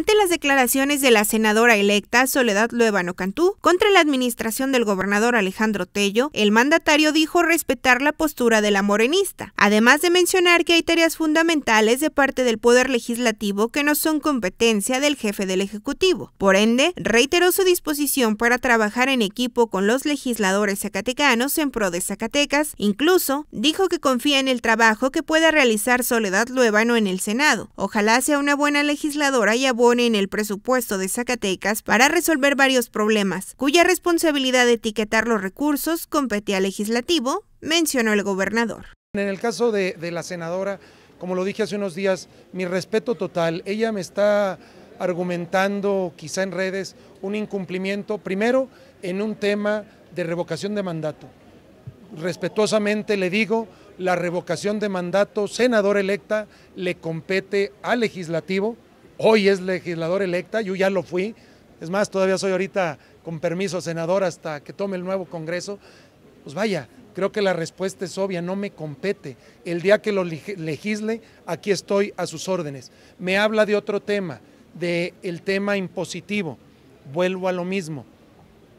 ante las declaraciones de la senadora electa Soledad Luevano Cantú contra la administración del gobernador Alejandro Tello, el mandatario dijo respetar la postura de la morenista, además de mencionar que hay tareas fundamentales de parte del Poder Legislativo que no son competencia del jefe del Ejecutivo. Por ende, reiteró su disposición para trabajar en equipo con los legisladores zacatecanos en pro de Zacatecas, incluso dijo que confía en el trabajo que pueda realizar Soledad Luevano en el Senado. Ojalá sea una buena legisladora y en el presupuesto de Zacatecas para resolver varios problemas, cuya responsabilidad de etiquetar los recursos compete al legislativo, mencionó el gobernador. En el caso de, de la senadora, como lo dije hace unos días, mi respeto total, ella me está argumentando quizá en redes un incumplimiento, primero en un tema de revocación de mandato. Respetuosamente le digo, la revocación de mandato senadora electa le compete al legislativo, hoy es legislador electa, yo ya lo fui, es más, todavía soy ahorita con permiso senador hasta que tome el nuevo Congreso, pues vaya, creo que la respuesta es obvia, no me compete. El día que lo legisle, aquí estoy a sus órdenes. Me habla de otro tema, del el tema impositivo. Vuelvo a lo mismo.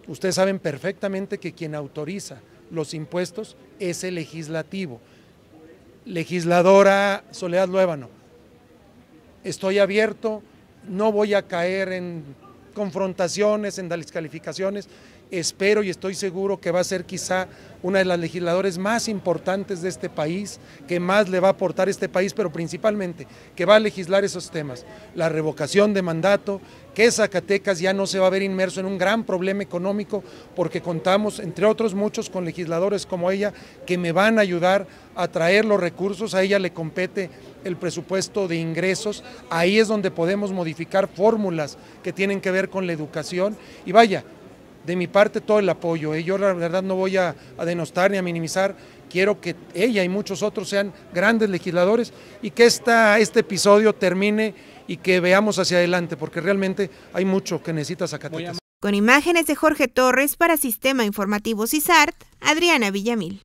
Ustedes saben perfectamente que quien autoriza los impuestos es el legislativo. Legisladora Soledad Luébano, estoy abierto, no voy a caer en confrontaciones, en descalificaciones espero y estoy seguro que va a ser quizá una de las legisladoras más importantes de este país, que más le va a aportar este país, pero principalmente que va a legislar esos temas, la revocación de mandato, que Zacatecas ya no se va a ver inmerso en un gran problema económico, porque contamos, entre otros muchos, con legisladores como ella, que me van a ayudar a traer los recursos, a ella le compete el presupuesto de ingresos, ahí es donde podemos modificar fórmulas que tienen que ver con la educación, y vaya, de mi parte todo el apoyo. ¿eh? yo la verdad no voy a, denostar ni a minimizar. Quiero que ella y muchos otros sean grandes legisladores y que este episodio termine y que veamos hacia adelante, porque realmente hay mucho que necesita Zacatecas. Con imágenes de Jorge Torres para Sistema Informativo CISART, Adriana Villamil.